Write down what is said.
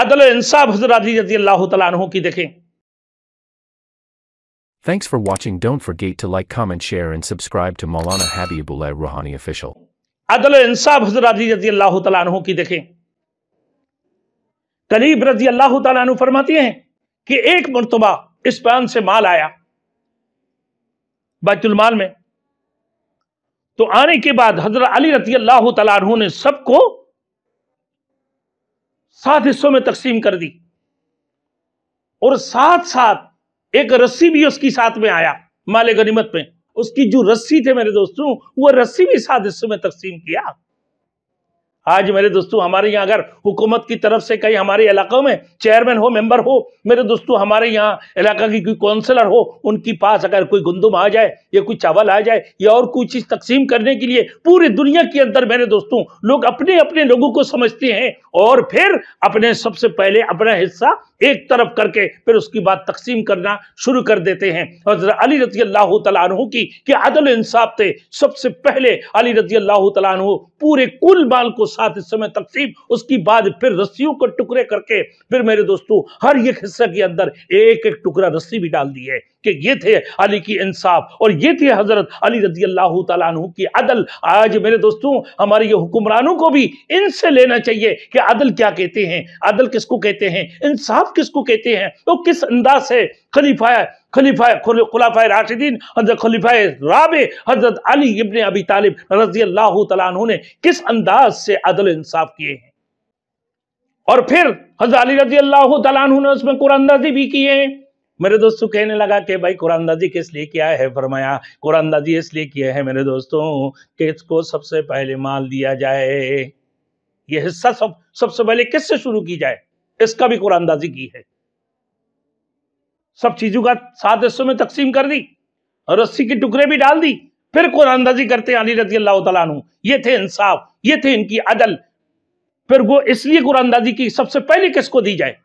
अदल इंसाफ हजरत अली रजी अल्लाह तु की देखें Thanks for watching. Don't forget to like, comment, share, and subscribe to Maulana Habibulleh Rouhani Official. अदल इंसाफ हजरत अली रजी अल्लाह तआला तु की देखें करीब रजी अल्लाह तआला तु फरमाती हैं कि एक मर्तबा इस पान से माल आया बैतुल माल में तो आने के बाद हजरत अली रजी अल्लाह तआला तु ने सबको सात हिस्सों में तकसीम कर दी और साथ साथ एक रस्सी भी उसकी साथ में आया माले गनीमत में उसकी जो रस्सी थे मेरे दोस्तों वह रस्सी भी सात हिस्सों में तकसीम किया आज मेरे दोस्तों हमारे यहाँ अगर हुकूमत की तरफ से कई हमारे इलाकों में चेयरमैन हो मेंबर हो मेरे दोस्तों हमारे यहाँ इलाका की कोई काउंसलर हो उनके पास अगर कोई गुंदुम आ जाए या कोई चावल आ जाए या और कोई चीज़ तकसीम करने के लिए पूरी दुनिया के अंदर मेरे दोस्तों लोग अपने अपने लोगों को समझते हैं और फिर अपने सबसे पहले अपना हिस्सा एक तरफ करके फिर उसकी बात तकसीम करना शुरू कर देते हैं और अली रजी अल्लाह तु की कि अदल इंसाफ थे सबसे पहले अली रजी अल्लाह तु पूरे कुल माल को सात हिस्सों में तकसीम उसकी बाद फिर रस्सियों को टुकड़े करके फिर मेरे दोस्तों हर एक हिस्से के अंदर एक एक टुकड़ा रस्सी भी डाल दी है कि ये थे अली की इंसाफ और ये थे हज़रत अली रजी अल्लाह तु की अदल आज मेरे दोस्तों हमारे ये हुक्मरानों को भी इनसे लेना चाहिए कि अदल क्या कहते हैं अदल किसको कहते हैं इंसाफ किसको कहते हैं तो किस अंदाज से खलीफा खलीफा खुलाफा राशिदीन हजरत खलीफा हजरत अली इबन अबी तालिब रजी अल्लाह तु ने किस अंदाज से अदल इंसाफ किए हैं और फिर हजरत अली रजी अल्लाह तु ने उसमें भी किए हैं मेरे दोस्तों कहने लगा कि भाई कुरानदाजी किस लिए किया है फरमाया कुरानदाजी इसलिए किया है मेरे दोस्तों कि इसको सबसे पहले माल दिया जाए यह हिस्सा सब सबसे पहले किससे शुरू की जाए इसका भी कुरानदाजी की है सब चीजों का सात हिस्सों में तकसीम कर दी और रस्सी के टुकड़े भी डाल दी फिर कुरानदाजी करते अली रजी अल्लाह ये थे इंसाफ ये थे इनकी अदल फिर वो इसलिए कुरानदाजी की सबसे पहले किसको दी जाए